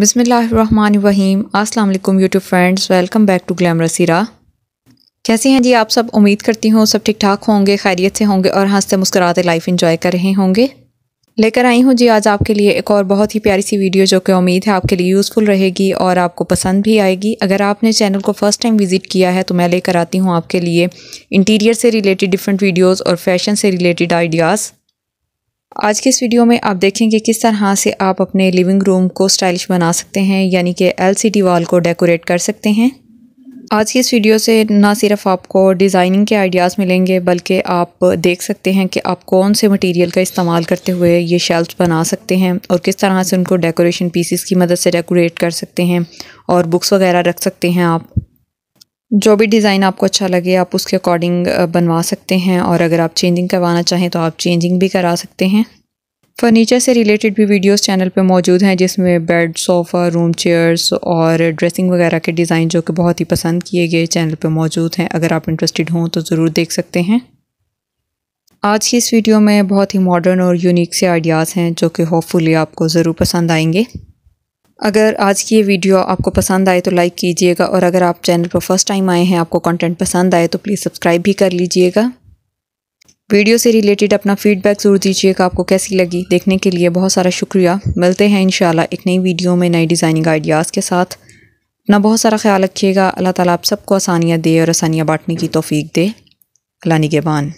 बिसमीम अस्सलाम वालेकुम YouTube friends welcome back to glamour सीरा कैसे हैं जी आप सब उम्मीद करती हूँ सब ठीक ठाक होंगे खैरियत से होंगे और हंसते मुस्कुराते लाइफ इंजॉय कर रहे होंगे लेकर आई हूँ जी आज आपके लिए एक और बहुत ही प्यारी सी वीडियो जो कि उम्मीद है आपके लिए यूज़फुल रहेगी और आपको पसंद भी आएगी अगर आपने चैनल को फर्स्ट टाइम विज़िट किया है तो मैं लेकर आती हूँ आपके लिए इंटीरियर से रिलेटेड डिफरेंट वीडियोस और फैशन से रिलेटेड आइडियाज़ आज के इस वीडियो में आप देखेंगे किस तरह से आप अपने लिविंग रूम को स्टाइलिश बना सकते हैं यानी कि एलसीडी वॉल को डेकोरेट कर सकते हैं आज की इस वीडियो से ना सिर्फ आपको डिज़ाइनिंग के आइडियाज़ मिलेंगे बल्कि आप देख सकते हैं कि आप कौन से मटेरियल का इस्तेमाल करते हुए ये शेल्फ बना सकते हैं और किस तरह से उनको डेकोरेशन पीसीस की मदद से डेकोरेट कर सकते हैं और बुक्स वगैरह रख सकते हैं आप जो भी डिज़ाइन आपको अच्छा लगे आप उसके अकॉर्डिंग बनवा सकते हैं और अगर आप चेंजिंग करवाना चाहें तो आप चेंजिंग भी करा सकते हैं फर्नीचर से रिलेटेड भी वीडियोस चैनल पे मौजूद हैं जिसमें बेड सोफ़ा रूम चेयर्स और ड्रेसिंग वगैरह के डिज़ाइन जो कि बहुत ही पसंद किए गए चैनल पे मौजूद हैं अगर आप इंटरेस्टेड हों तो ज़रूर देख सकते हैं आज की इस वीडियो में बहुत ही मॉडर्न और यूनिक से आइडियाज़ हैं जो कि होपफुली आपको ज़रूर पसंद आएंगे अगर आज की ये वीडियो आपको पसंद आए तो लाइक कीजिएगा और अगर आप चैनल पर फर्स्ट टाइम आए हैं आपको कंटेंट पसंद आए तो प्लीज़ सब्सक्राइब भी कर लीजिएगा वीडियो से रिलेटेड अपना फीडबैक ज़रूर दीजिएगा आपको कैसी लगी देखने के लिए बहुत सारा शुक्रिया मिलते हैं इन एक नई वीडियो में नई डिज़ाइनिंग आइडियाज़ के साथ अपना बहुत सारा ख्याल रखिएगा अल्लाह ताला आप सबको आसानियाँ दे और आसानियाँ बांटने की तोफ़ी दे अल्लाह निगेबान